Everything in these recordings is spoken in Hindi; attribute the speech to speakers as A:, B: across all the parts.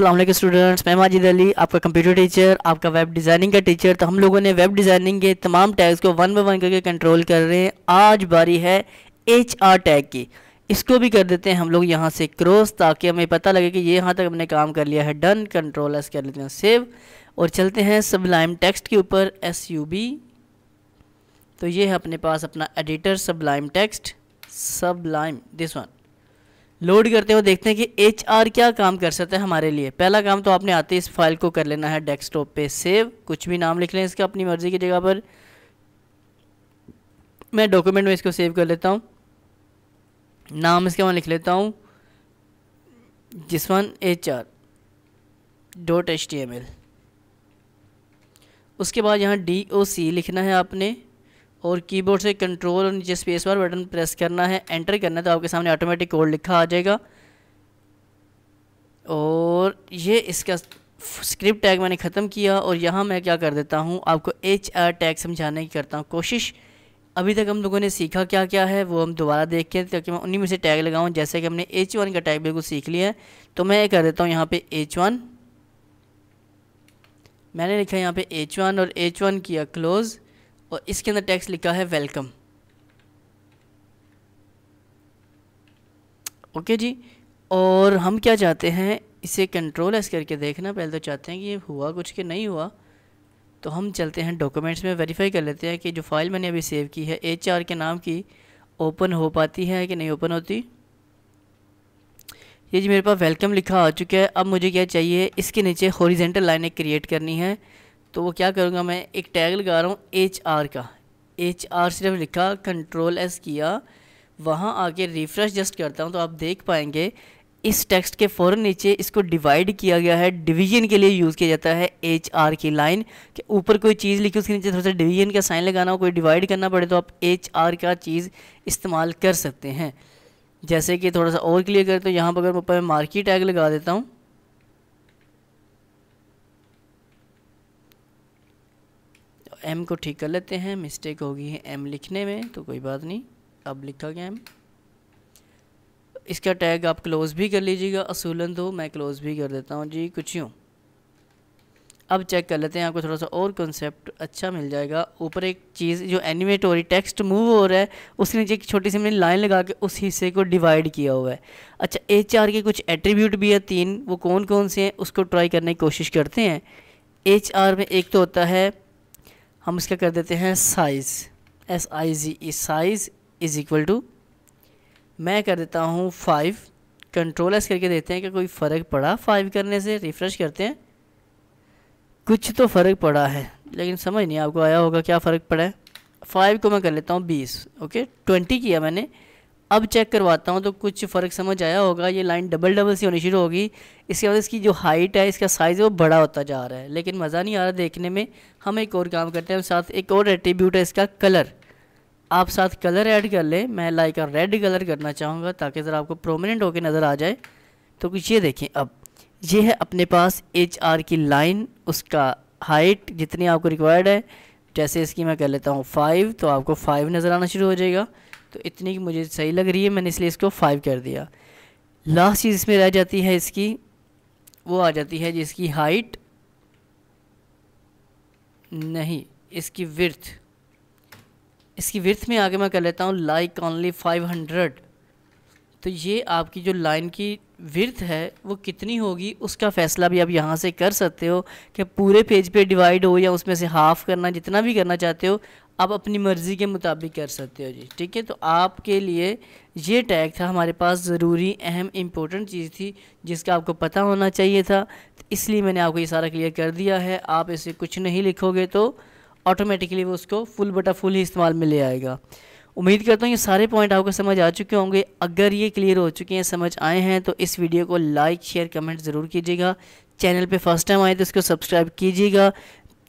A: असलम स्टूडेंट्स मैं माजिद अली आपका कंप्यूटर टीचर आपका वेब डिज़ाइनिंग का टीचर तो हम लोगों ने वेब डिज़ाइनिंग के तमाम टैग्स को वन बाई वन करके कंट्रोल कर रहे हैं आज बारी है एच आर टैग की इसको भी कर देते हैं हम लोग यहाँ से क्रॉस ताकि हमें पता लगे कि ये यहाँ तक हमने काम कर लिया है डन कंट्रोल एस कर लेते हैं सेव और चलते हैं सबलाइम टेक्स्ट के ऊपर एस यू बी तो ये है अपने पास अपना editor Sublime Text Sublime this one load करते हुए देखते हैं कि एच आर क्या काम कर सकता है हमारे लिए पहला काम तो आपने आते इस फाइल को कर लेना है डेस्कटॉप पे सेव कुछ भी नाम लिख लें इसका अपनी मर्ज़ी की जगह पर मैं डॉक्यूमेंट में इसको सेव कर लेता हूँ नाम इसका मैं लिख लेता हूँ जिसवन H R dot H T M L उसके बाद यहाँ डी ओ सी लिखना है आपने और कीबोर्ड से कंट्रोल और नीचे स्पेस बार बटन प्रेस करना है एंटर करना है तो आपके सामने ऑटोमेटिक कोड लिखा आ जाएगा और ये इसका स्क्रिप्ट टैग मैंने ख़त्म किया और यहाँ मैं क्या कर देता हूँ आपको एच आर टैग समझाने की करता हूँ कोशिश अभी तक हम लोगों ने सीखा क्या क्या है वो हम दोबारा देखें ताकि मैं उन्हीं में से टैग लगाऊँ जैसे कि हमने एच वन का टैग बिल्कुल सीख लिया है तो मैं ये कर देता हूँ यहाँ पे एच वन मैंने लिखा यहाँ पे एच वन और एच वन किया क्लोज़ और इसके अंदर टैक्स लिखा है वेलकम ओके जी और हम क्या चाहते हैं इसे कंट्रोल एस करके देखना पहले तो चाहते हैं कि ये हुआ कुछ कि नहीं हुआ तो हम चलते हैं डॉक्यूमेंट्स में वेरीफाई कर लेते हैं कि जो फाइल मैंने अभी सेव की है एच आर के नाम की ओपन हो पाती है कि नहीं ओपन होती ये जी मेरे पास वेलकम लिखा आ चुका है अब मुझे क्या चाहिए इसके नीचे हॉरिजेंटल लाइनें क्रिएट करनी है तो वो क्या करूँगा मैं एक टैग लगा रहा हूँ एच आर का एच आर सिर्फ लिखा कंट्रोल एस किया वहाँ आके रिफ़्रेश जस्ट करता हूँ तो आप देख पाएंगे इस टेक्स्ट के फ़ौर नीचे इसको डिवाइड किया गया है डिवीजन के लिए यूज़ किया जाता है एच आर की लाइन के ऊपर कोई चीज़ लिखी उसके नीचे थोड़ा सा डिवीजन का साइन लगाना हो कोई डिवाइड करना पड़े तो आप एच आर का चीज़ इस्तेमाल कर सकते हैं जैसे कि थोड़ा सा और क्लियर करें तो यहाँ पर अगर मैं मार्की टैग लगा देता हूँ एम को ठीक कर लेते हैं मिस्टेक होगी है एम लिखने में तो कोई बात नहीं अब लिखा गया एम इसका टैग आप क्लोज़ भी कर लीजिएगा असूलन तो मैं क्लोज़ भी कर देता हूँ जी कुछ यूँ अब चेक कर लेते हैं आपको थोड़ा सा और कॉन्सेप्ट अच्छा मिल जाएगा ऊपर एक चीज़ जो एनिमेट हो रही टेक्स्ट मूव हो रहा है उसके नीचे एक छोटी सी मैंने लाइन लगा के उस हिस्से को डिवाइड किया हुआ है अच्छा एच आर के कुछ एट्रीब्यूट भी है तीन वो कौन कौन से हैं उसको ट्राई करने की कोशिश करते हैं एच आर में एक तो होता है हम इसका कर देते हैं size S I Z E size is equal to मैं कर देता हूँ फाइव कंट्रोल एस करके देते हैं कि कोई फ़र्क पड़ा फाइव करने से रिफ़्रेश करते हैं कुछ तो फ़र्क पड़ा है लेकिन समझ नहीं आपको आया होगा क्या फ़र्क पड़ा है फाइव को मैं कर लेता हूँ बीस ओके ट्वेंटी किया मैंने अब चेक करवाता हूँ तो कुछ फ़र्क समझ आया होगा ये लाइन डबल डबल सी होनी शुरू होगी इसके बाद इसकी जो हाइट है इसका साइज़ है वो बड़ा होता जा रहा है लेकिन मज़ा नहीं आ रहा देखने में हम एक और काम करते हैं साथ एक और एट्रीब्यूट है इसका कलर आप साथ कलर ऐड कर लें मैं लाइक रेड कलर करना चाहूँगा ताकि ज़रा आपको प्रोमिनेंट होकर नज़र आ जाए तो कुछ ये देखें अब ये है अपने पास एच आर की लाइन उसका हाइट जितनी आपको रिक्वायर्ड है जैसे इसकी मैं कर लेता हूँ फाइव तो आपको फाइव नज़र आना शुरू हो जाएगा तो इतनी मुझे सही लग रही है मैंने इसलिए इसको फाइव कर दिया लास्ट चीज़ इसमें रह जाती है इसकी वो आ जाती है जिसकी हाइट नहीं इसकी विर्थ इसकी विर्थ में आगे मैं कर लेता हूँ लाइक ऑनली फाइव हंड्रेड तो ये आपकी जो लाइन की विर्थ है वो कितनी होगी उसका फ़ैसला भी आप यहाँ से कर सकते हो कि पूरे पेज पे डिवाइड हो या उसमें से हाफ़ करना जितना भी करना चाहते हो आप अपनी मर्ज़ी के मुताबिक कर सकते हो जी ठीक है तो आपके लिए ये टैग था हमारे पास ज़रूरी अहम इम्पोर्टेंट चीज़ थी जिसका आपको पता होना चाहिए था तो इसलिए मैंने आपको ये सारा क्लियर कर दिया है आप इसे कुछ नहीं लिखोगे तो ऑटोमेटिकली वो उसको फुल बटा फुल ही इस्तेमाल में ले आएगा उम्मीद करता हूँ ये सारे पॉइंट आपको समझ आ चुके होंगे अगर ये क्लियर हो चुके हैं समझ आए हैं तो इस वीडियो को लाइक शेयर कमेंट ज़रूर कीजिएगा चैनल पे फर्स्ट टाइम आए तो इसको सब्सक्राइब कीजिएगा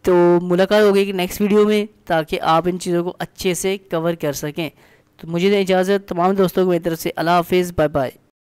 A: तो मुलाकात होगी नेक्स्ट वीडियो में ताकि आप इन चीज़ों को अच्छे से कवर कर सकें तो मुझे इजाज़त तमाम दोस्तों को मेरी तरफ से अला हाफिज़ बाय बाय